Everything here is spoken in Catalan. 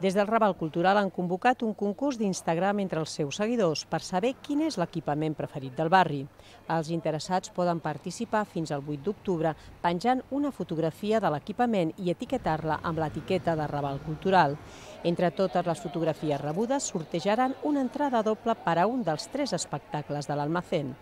Des del Raval Cultural han convocat un concurs d'Instagram entre els seus seguidors per saber quin és l'equipament preferit del barri. Els interessats poden participar fins al 8 d'octubre penjant una fotografia de l'equipament i etiquetar-la amb l'etiqueta de Raval Cultural. Entre totes les fotografies rebudes sortejaran una entrada doble per a un dels tres espectacles de l'almacén.